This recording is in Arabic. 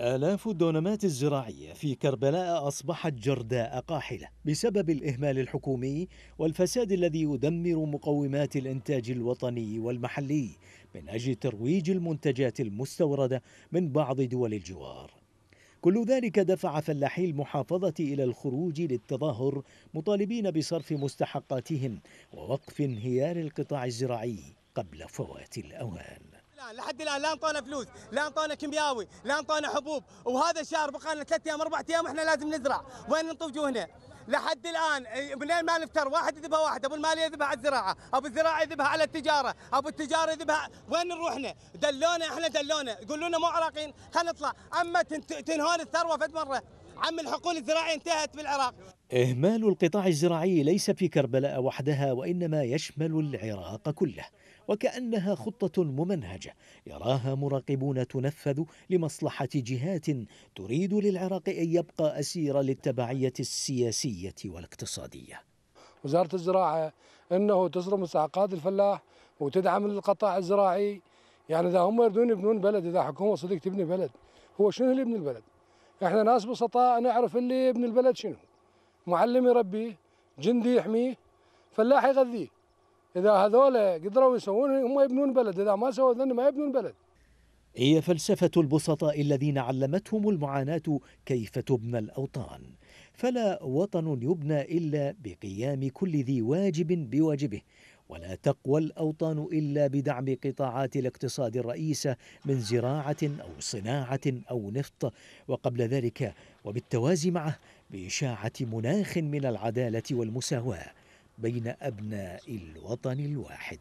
آلاف الدونمات الزراعية في كربلاء أصبحت جرداء قاحلة بسبب الإهمال الحكومي والفساد الذي يدمر مقومات الإنتاج الوطني والمحلي من أجل ترويج المنتجات المستوردة من بعض دول الجوار. كل ذلك دفع فلاحي المحافظة إلى الخروج للتظاهر مطالبين بصرف مستحقاتهم ووقف انهيار القطاع الزراعي قبل فوات الأوان. الان لحد الان لا انطونا فلوس، لا انطونا كيمياوي، لا انطونا حبوب، وهذا الشهر بقى لنا ثلاث ايام اربع ايام احنا لازم نزرع، وين نطوف جوهنا؟ لحد الان منين ما نفتر واحد يذبها واحد ابو المال يذبها على الزراعه ابو الزراعه يذبها على التجاره ابو التجاره يذبها وين نروحنا دلونا احنا دلونا يقولوا لنا مو عراقيين خلينا نطلع اما تنهون الثروه فد مره عم الحقول الزراعيه انتهت بالعراق إهمال القطاع الزراعي ليس في كربلاء وحدها وإنما يشمل العراق كله وكأنها خطة ممنهجة يراها مراقبون تنفذ لمصلحة جهات تريد للعراق أن يبقى أسيرا للتبعية السياسية والاقتصادية وزارة الزراعة أنه تصرف مستحقات الفلاح وتدعم القطاع الزراعي يعني إذا هم يريدون يبنون بلد إذا حكومة صدق تبني بلد هو شنو اللي يبني البلد؟ احنا ناس بسطاء نعرف اللي يبني البلد شنو معلم يربيه جندي يحميه فلاح يغذيه إذا هذول قدروا يسوون هم يبنون بلد إذا ما سووا ذن ما يبنون بلد هي فلسفة البسطاء الذين علمتهم المعاناة كيف تبنى الأوطان فلا وطن يبنى إلا بقيام كل ذي واجب بواجبه ولا تقوى الأوطان إلا بدعم قطاعات الاقتصاد الرئيسة من زراعة أو صناعة أو نفط وقبل ذلك وبالتوازي معه بإشاعة مناخ من العدالة والمساواة بين أبناء الوطن الواحد